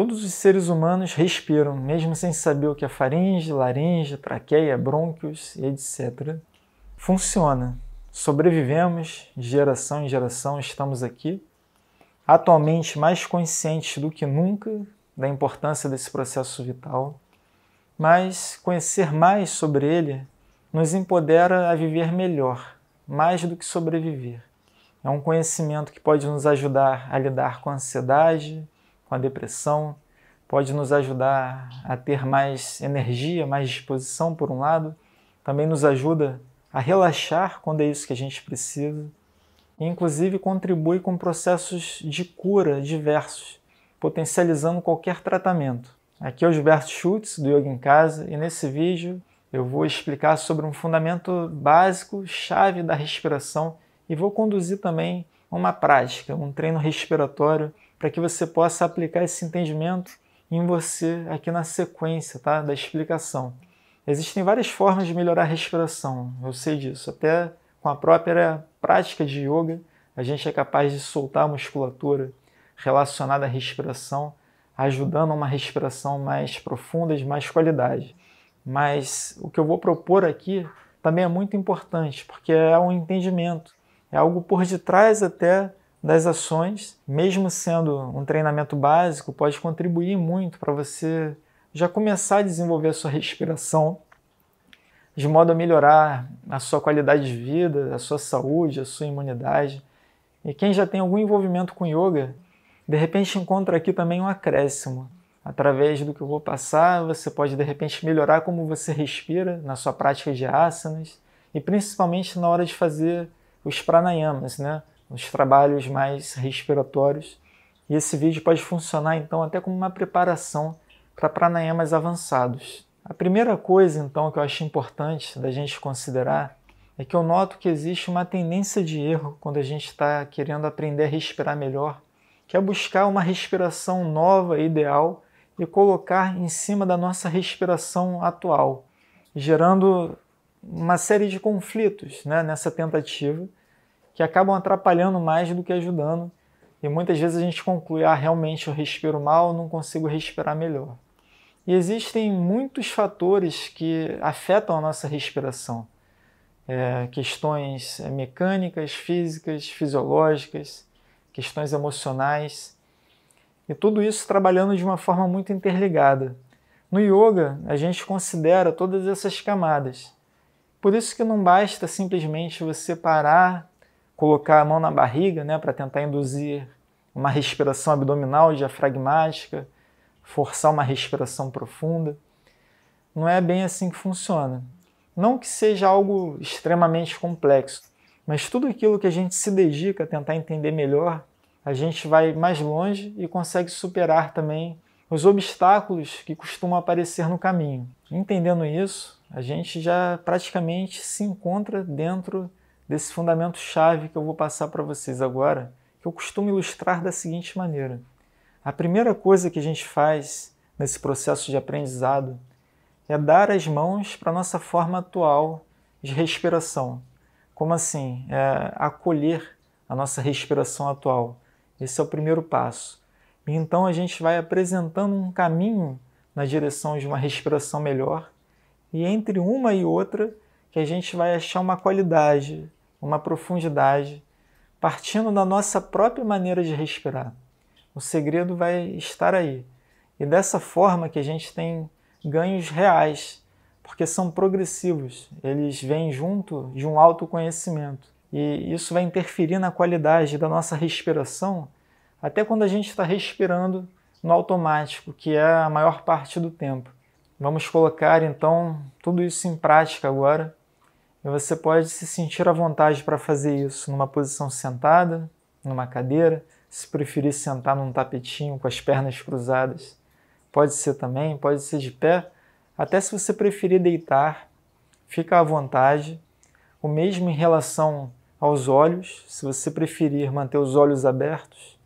Todos os seres humanos respiram, mesmo sem saber o que é faringe, laringe, traqueia, brônquios e etc. Funciona. Sobrevivemos geração em geração, estamos aqui, atualmente mais conscientes do que nunca da importância desse processo vital, mas conhecer mais sobre ele nos empodera a viver melhor, mais do que sobreviver. É um conhecimento que pode nos ajudar a lidar com a ansiedade, com a depressão, pode nos ajudar a ter mais energia, mais disposição, por um lado, também nos ajuda a relaxar quando é isso que a gente precisa, e inclusive contribui com processos de cura diversos, potencializando qualquer tratamento. Aqui é o Gilberto Schultz, do Yoga em Casa, e nesse vídeo eu vou explicar sobre um fundamento básico, chave da respiração, e vou conduzir também uma prática, um treino respiratório para que você possa aplicar esse entendimento em você aqui na sequência tá? da explicação. Existem várias formas de melhorar a respiração, eu sei disso. Até com a própria prática de yoga, a gente é capaz de soltar a musculatura relacionada à respiração, ajudando a uma respiração mais profunda, de mais qualidade. Mas o que eu vou propor aqui também é muito importante, porque é um entendimento, é algo por detrás até das ações, mesmo sendo um treinamento básico, pode contribuir muito para você já começar a desenvolver a sua respiração de modo a melhorar a sua qualidade de vida, a sua saúde, a sua imunidade. E quem já tem algum envolvimento com yoga, de repente encontra aqui também um acréscimo. Através do que eu vou passar, você pode de repente melhorar como você respira na sua prática de asanas e principalmente na hora de fazer os pranayamas, né? nos trabalhos mais respiratórios. E esse vídeo pode funcionar então até como uma preparação para pranayamas avançados. A primeira coisa então que eu acho importante da gente considerar é que eu noto que existe uma tendência de erro quando a gente está querendo aprender a respirar melhor, que é buscar uma respiração nova e ideal e colocar em cima da nossa respiração atual, gerando uma série de conflitos né, nessa tentativa que acabam atrapalhando mais do que ajudando. E muitas vezes a gente conclui, ah, realmente eu respiro mal, não consigo respirar melhor. E existem muitos fatores que afetam a nossa respiração. É, questões é, mecânicas, físicas, fisiológicas, questões emocionais. E tudo isso trabalhando de uma forma muito interligada. No yoga, a gente considera todas essas camadas. Por isso que não basta simplesmente você parar colocar a mão na barriga né, para tentar induzir uma respiração abdominal diafragmática, forçar uma respiração profunda. Não é bem assim que funciona. Não que seja algo extremamente complexo, mas tudo aquilo que a gente se dedica a tentar entender melhor, a gente vai mais longe e consegue superar também os obstáculos que costumam aparecer no caminho. Entendendo isso, a gente já praticamente se encontra dentro desse fundamento chave que eu vou passar para vocês agora, que eu costumo ilustrar da seguinte maneira. A primeira coisa que a gente faz nesse processo de aprendizado é dar as mãos para a nossa forma atual de respiração. Como assim? É acolher a nossa respiração atual. Esse é o primeiro passo. E então a gente vai apresentando um caminho na direção de uma respiração melhor, e entre uma e outra que a gente vai achar uma qualidade uma profundidade, partindo da nossa própria maneira de respirar. O segredo vai estar aí. E dessa forma que a gente tem ganhos reais, porque são progressivos, eles vêm junto de um autoconhecimento. E isso vai interferir na qualidade da nossa respiração, até quando a gente está respirando no automático, que é a maior parte do tempo. Vamos colocar então tudo isso em prática agora e você pode se sentir à vontade para fazer isso numa posição sentada, numa cadeira, se preferir sentar num tapetinho com as pernas cruzadas. Pode ser também, pode ser de pé, até se você preferir deitar, fica à vontade. O mesmo em relação aos olhos, se você preferir manter os olhos abertos,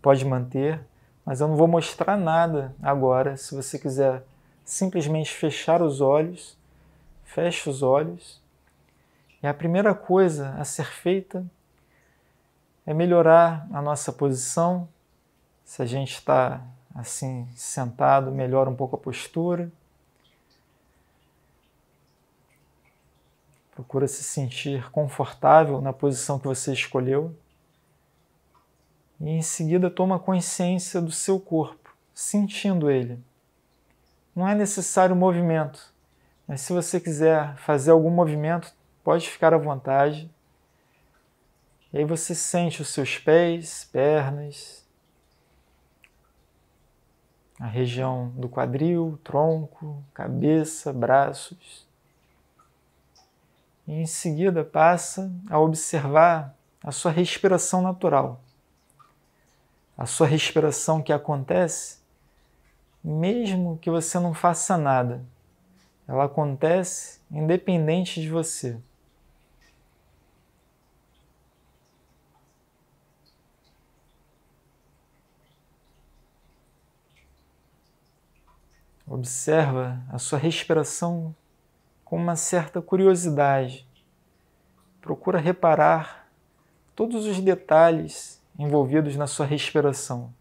pode manter, mas eu não vou mostrar nada agora. Se você quiser simplesmente fechar os olhos, feche os olhos e a primeira coisa a ser feita é melhorar a nossa posição. Se a gente está assim sentado, melhora um pouco a postura. Procura se sentir confortável na posição que você escolheu. E em seguida toma consciência do seu corpo, sentindo ele. Não é necessário movimento, mas se você quiser fazer algum movimento, Pode ficar à vontade. E aí você sente os seus pés, pernas, a região do quadril, tronco, cabeça, braços. E em seguida passa a observar a sua respiração natural. A sua respiração que acontece mesmo que você não faça nada. Ela acontece independente de você. Observa a sua respiração com uma certa curiosidade. Procura reparar todos os detalhes envolvidos na sua respiração.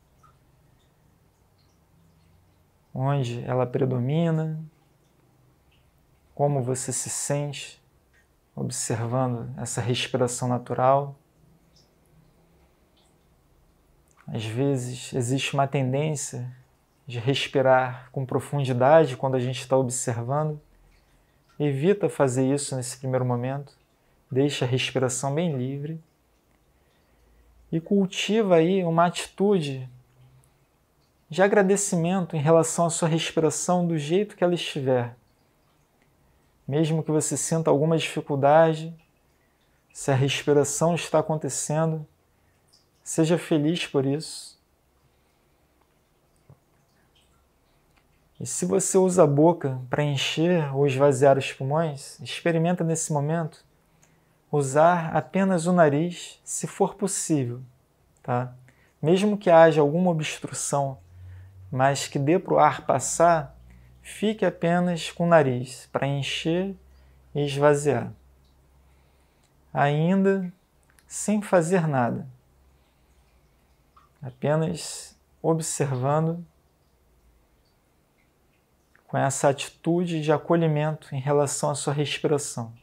Onde ela predomina, como você se sente observando essa respiração natural. Às vezes existe uma tendência de respirar com profundidade quando a gente está observando. Evita fazer isso nesse primeiro momento. Deixa a respiração bem livre. E cultiva aí uma atitude de agradecimento em relação à sua respiração do jeito que ela estiver. Mesmo que você sinta alguma dificuldade, se a respiração está acontecendo, seja feliz por isso E se você usa a boca para encher ou esvaziar os pulmões, experimenta nesse momento usar apenas o nariz, se for possível, tá? Mesmo que haja alguma obstrução, mas que dê para o ar passar, fique apenas com o nariz para encher e esvaziar. Ainda sem fazer nada, apenas observando com essa atitude de acolhimento em relação à sua respiração.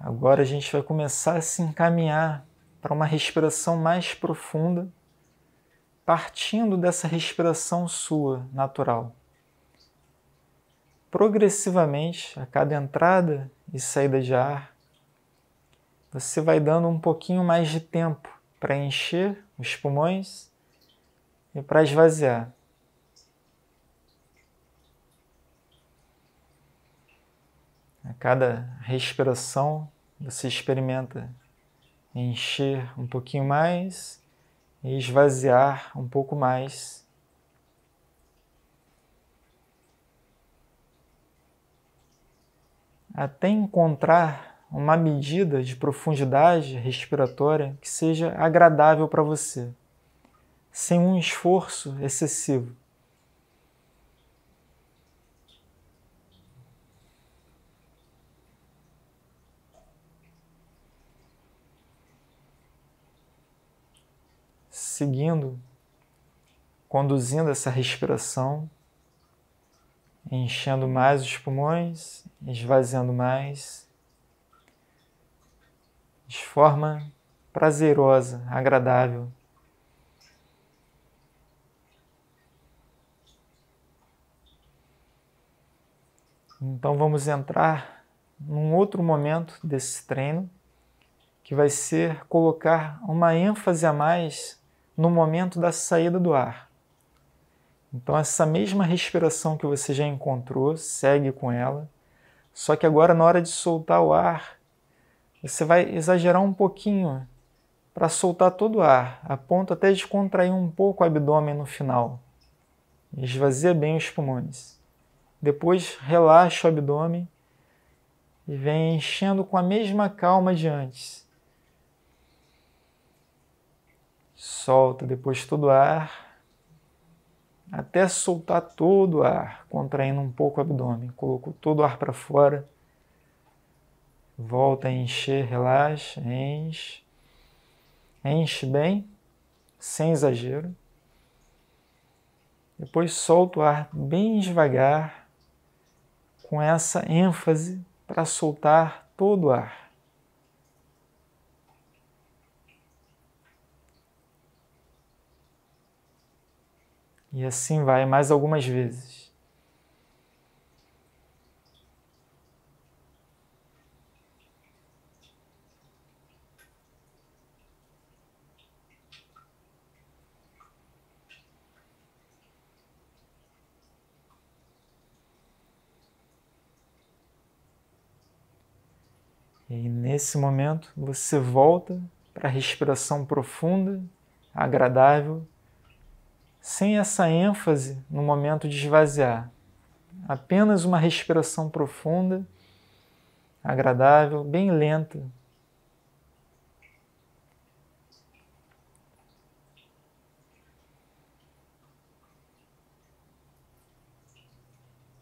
Agora a gente vai começar a se encaminhar para uma respiração mais profunda, partindo dessa respiração sua, natural. Progressivamente, a cada entrada e saída de ar, você vai dando um pouquinho mais de tempo para encher os pulmões e para esvaziar. A cada respiração você experimenta encher um pouquinho mais e esvaziar um pouco mais. Até encontrar uma medida de profundidade respiratória que seja agradável para você, sem um esforço excessivo. Seguindo, conduzindo essa respiração, enchendo mais os pulmões, esvaziando mais de forma prazerosa, agradável. Então vamos entrar num outro momento desse treino, que vai ser colocar uma ênfase a mais no momento da saída do ar. Então essa mesma respiração que você já encontrou, segue com ela, só que agora na hora de soltar o ar, você vai exagerar um pouquinho para soltar todo o ar, a ponto até de contrair um pouco o abdômen no final. Esvazia bem os pulmões. Depois relaxa o abdômen e vem enchendo com a mesma calma de antes. Solta depois todo o ar, até soltar todo o ar, contraindo um pouco o abdômen. Colocou todo o ar para fora Volta a encher, relaxa, enche. Enche bem, sem exagero. Depois solta o ar bem devagar, com essa ênfase para soltar todo o ar. E assim vai mais algumas vezes. E nesse momento você volta para a respiração profunda, agradável, sem essa ênfase no momento de esvaziar. Apenas uma respiração profunda, agradável, bem lenta.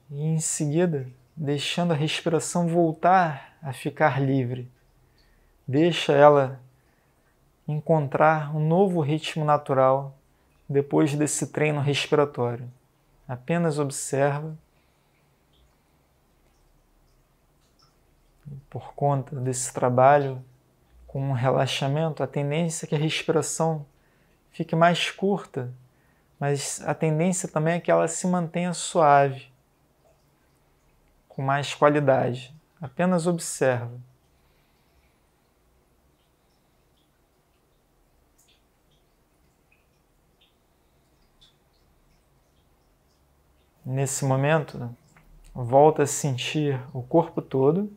E em seguida, deixando a respiração voltar a ficar livre. Deixa ela encontrar um novo ritmo natural depois desse treino respiratório. Apenas observa. Por conta desse trabalho com um relaxamento, a tendência é que a respiração fique mais curta, mas a tendência também é que ela se mantenha suave, com mais qualidade apenas observa. Nesse momento, né, volta a sentir o corpo todo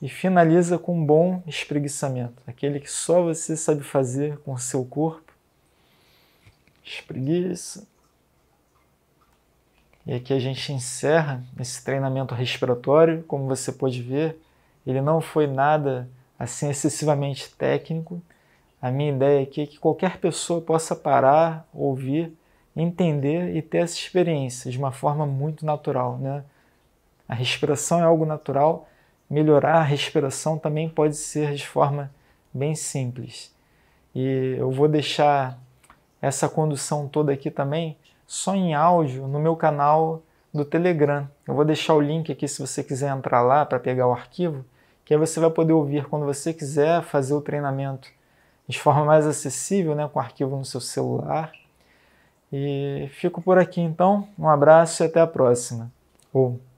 e finaliza com um bom espreguiçamento, aquele que só você sabe fazer com o seu corpo. Espreguiça. E aqui a gente encerra esse treinamento respiratório. Como você pode ver, ele não foi nada assim excessivamente técnico. A minha ideia aqui é que qualquer pessoa possa parar, ouvir, entender e ter essa experiência de uma forma muito natural. Né? A respiração é algo natural, melhorar a respiração também pode ser de forma bem simples. E eu vou deixar essa condução toda aqui também só em áudio no meu canal do Telegram. Eu vou deixar o link aqui se você quiser entrar lá para pegar o arquivo, que aí você vai poder ouvir quando você quiser fazer o treinamento de forma mais acessível, né, com o arquivo no seu celular. E fico por aqui então. Um abraço e até a próxima. Ou